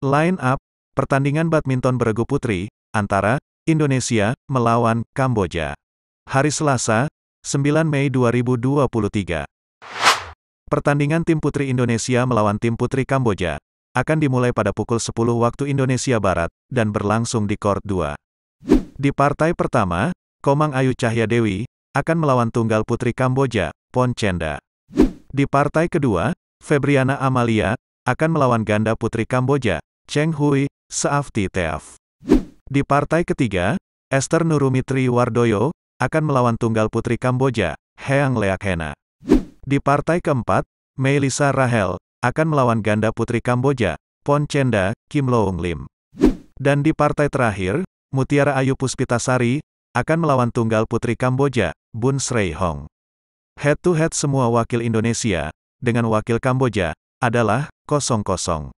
Line up, pertandingan badminton beregu putri, antara Indonesia melawan Kamboja. Hari Selasa, 9 Mei 2023. Pertandingan tim putri Indonesia melawan tim putri Kamboja akan dimulai pada pukul 10 waktu Indonesia Barat dan berlangsung di Court 2. Di partai pertama, Komang Ayu Cahya Dewi akan melawan tunggal putri Kamboja, Pon Di partai kedua, Febriana Amalia akan melawan ganda putri Kamboja, Cheng Hui, Saafti Teaf. Di partai ketiga, Esther Nurumitri Wardoyo, akan melawan tunggal putri Kamboja, Heang Leakhena. Di partai keempat, Melisa Rahel, akan melawan ganda putri Kamboja, Pon Chenda, Kim Loong Lim. Dan di partai terakhir, Mutiara Ayu Puspitasari, akan melawan tunggal putri Kamboja, Bun Srei Hong. head to -head semua wakil Indonesia, dengan wakil Kamboja, adalah kosong-kosong.